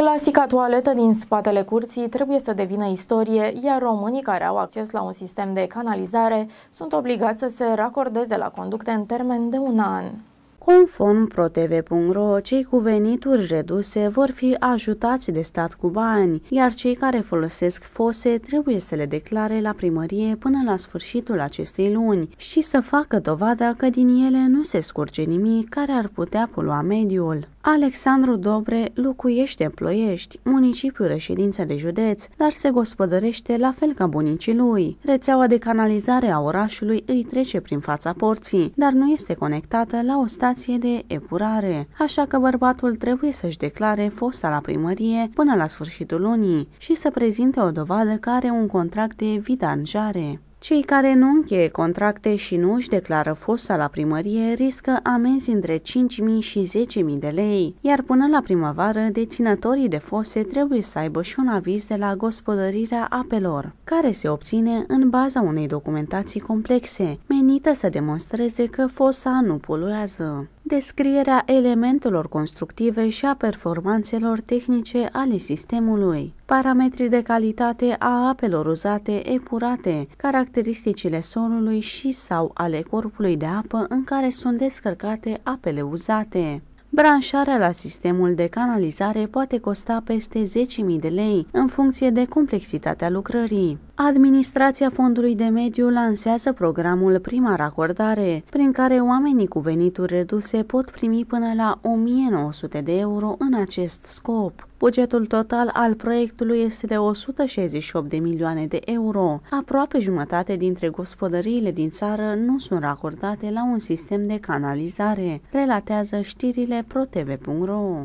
Clasica toaletă din spatele curții trebuie să devină istorie, iar românii care au acces la un sistem de canalizare sunt obligați să se racordeze la conducte în termen de un an. Conform protv.ro, cei cu venituri reduse vor fi ajutați de stat cu bani, iar cei care folosesc fose trebuie să le declare la primărie până la sfârșitul acestei luni și să facă dovada că din ele nu se scurge nimic care ar putea polua mediul. Alexandru Dobre locuiește în Ploiești, municipiul reședință de județ, dar se gospodărește la fel ca bunicii lui. Rețeaua de canalizare a orașului îi trece prin fața porții, dar nu este conectată la o stație de epurare, așa că bărbatul trebuie să-și declare fosta la primărie până la sfârșitul lunii și să prezinte o dovadă care are un contract de vidanjare. Cei care nu încheie contracte și nu își declară fosta la primărie riscă amenzi între 5.000 și 10.000 de lei, iar până la primăvară, deținătorii de fose trebuie să aibă și un aviz de la gospodărirea apelor, care se obține în baza unei documentații complexe, menită să demonstreze că fosa nu poluează descrierea elementelor constructive și a performanțelor tehnice ale sistemului, parametrii de calitate a apelor uzate epurate, caracteristicile solului și sau ale corpului de apă în care sunt descărcate apele uzate. Branșarea la sistemul de canalizare poate costa peste 10.000 de lei în funcție de complexitatea lucrării. Administrația Fondului de Mediu lansează programul Prima Racordare, prin care oamenii cu venituri reduse pot primi până la 1900 de euro în acest scop. Bugetul total al proiectului este de 168 de milioane de euro. Aproape jumătate dintre gospodăriile din țară nu sunt racordate la un sistem de canalizare, relatează știrile protv.ro.